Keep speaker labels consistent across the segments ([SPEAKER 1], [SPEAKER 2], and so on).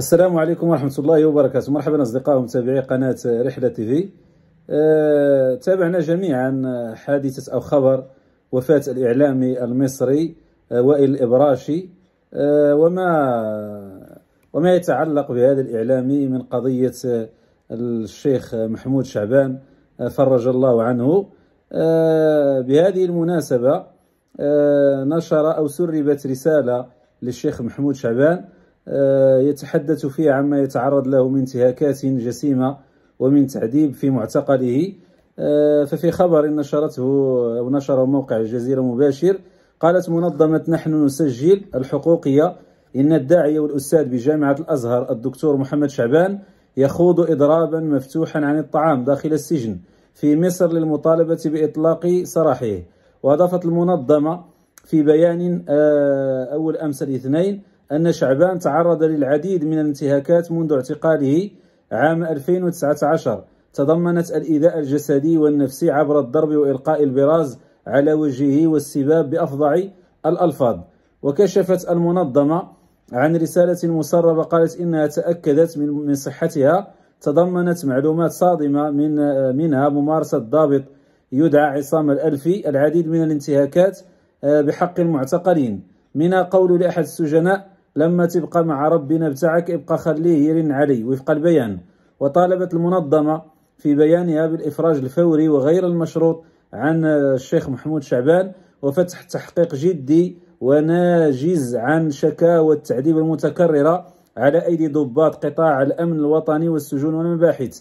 [SPEAKER 1] السلام عليكم ورحمة الله وبركاته مرحبا أصدقاء ومتابعي قناة رحلة تي في أه تابعنا جميعا حادثة أو خبر وفاة الإعلامي المصري آه، وائل الإبراشي أه وما وما يتعلق بهذا الإعلامي من قضية آه، الشيخ محمود شعبان آه، فرج الله عنه أه بهذه المناسبة نشر أو سربت رسالة للشيخ محمود شعبان آه، يتحدث فيه عما يتعرض له من انتهاكات جسيمة ومن تعذيب في معتقله آه، ففي خبر نشرته ونشره موقع الجزيرة مباشر قالت منظمة نحن نسجل الحقوقية إن الداعية والأستاذ بجامعة الأزهر الدكتور محمد شعبان يخوض إضرابا مفتوحا عن الطعام داخل السجن في مصر للمطالبة بإطلاق سراحه وأضافت المنظمة في بيان آه، أول أمس الاثنين أن شعبان تعرض للعديد من الانتهاكات منذ اعتقاله عام 2019 تضمنت الإيذاء الجسدي والنفسي عبر الضرب وإلقاء البراز على وجهه والسباب بأفظع الألفاظ وكشفت المنظمة عن رسالة مسربة قالت إنها تأكدت من صحتها تضمنت معلومات صادمة من منها ممارسة ضابط يدعى عصام الألفي العديد من الانتهاكات آه، بحق المعتقلين منها قول لأحد السجناء لما تبقى مع ربنا بتاعك ابقى خليه يرن علي وفق البيان وطالبت المنظمة في بيانها بالإفراج الفوري وغير المشروط عن الشيخ محمود شعبان وفتح تحقيق جدي وناجز عن شكاوى التعذيب المتكررة على أيدي ضباط قطاع الأمن الوطني والسجون والمباحث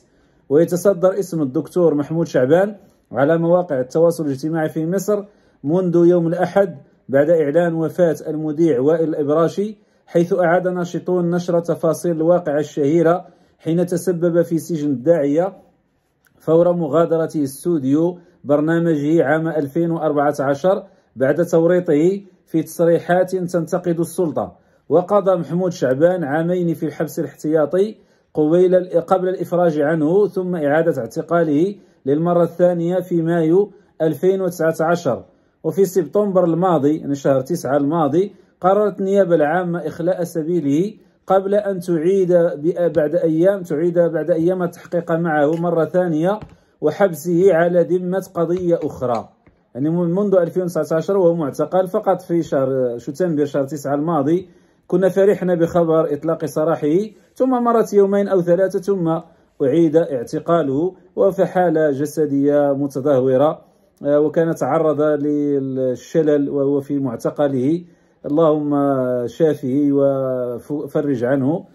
[SPEAKER 1] ويتصدر اسم الدكتور محمود شعبان على مواقع التواصل الاجتماعي في مصر منذ يوم الأحد بعد إعلان وفاة المذيع وائل الإبراشي حيث أعاد ناشطون نشر تفاصيل الواقعة الشهيرة حين تسبب في سجن الداعية فور مغادرته استوديو برنامجه عام 2014 بعد توريطه في تصريحات تنتقد السلطة وقضى محمود شعبان عامين في الحبس الاحتياطي قبل الإفراج عنه ثم إعادة اعتقاله للمرة الثانية في مايو 2019 وفي سبتمبر الماضي يعني شهر 9 الماضي قررت النيابة العامة إخلاء سبيله قبل أن تعيد بعد أيام تعيد بعد أيام التحقيق معه مرة ثانية وحبسه على ذمة قضية أخرى يعني منذ 2019 وهو معتقل فقط في شهر شتنبر شهر 9 الماضي كنا فرحنا بخبر إطلاق سراحه ثم مرت يومين أو ثلاثة ثم أعيد اعتقاله وفي حالة جسدية متدهورة آه، وكان تعرض للشلل وهو في معتقله اللهم شافه وفرج عنه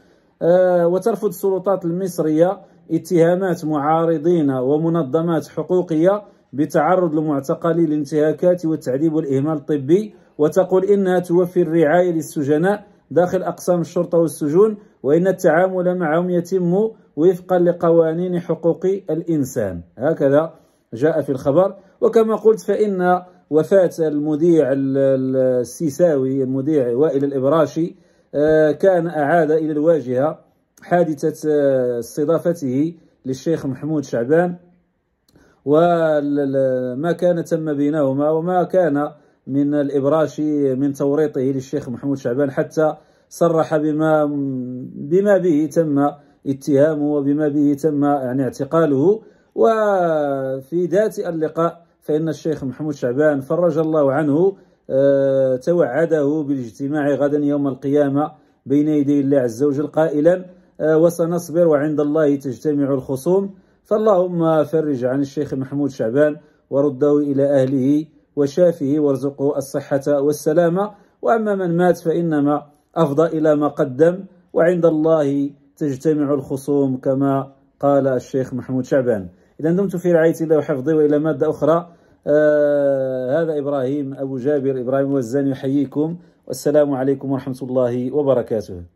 [SPEAKER 1] آه، وترفض السلطات المصرية اتهامات معارضين ومنظمات حقوقية بتعرض المعتقلين للانتهاكات والتعذيب والإهمال الطبي وتقول إنها توفي الرعاية للسجناء داخل أقسام الشرطة والسجون وإن التعامل معهم يتم وفقا لقوانين حقوق الإنسان هكذا جاء في الخبر وكما قلت فإن وفاة المذيع السيساوي المذيع وائل الإبراشي آه، كان أعاد إلى الواجهة حادثة آه، استضافته للشيخ محمود شعبان وما كان تم بينهما وما كان من الإبراشي من توريطه للشيخ محمود شعبان حتى صرح بما بما به تم اتهامه وبما به تم يعني اعتقاله وفي ذات اللقاء فإن الشيخ محمود شعبان فرج الله عنه آه، توعده بالاجتماع غدا يوم القيامة بين يدي الله عز وجل قائلا آه، وسنصبر وعند الله تجتمع الخصوم فاللهم فرج عن الشيخ محمود شعبان ورده إلى أهله وشافه وارزقه الصحة والسلامة وأما من مات فإنما أفضى إلى ما قدم وعند الله تجتمع الخصوم كما قال الشيخ محمود شعبان إذا دمتم في رعاية الله وحفظه وإلى مادة أخرى آه هذا إبراهيم أبو جابر إبراهيم وزان يحييكم والسلام عليكم ورحمة الله وبركاته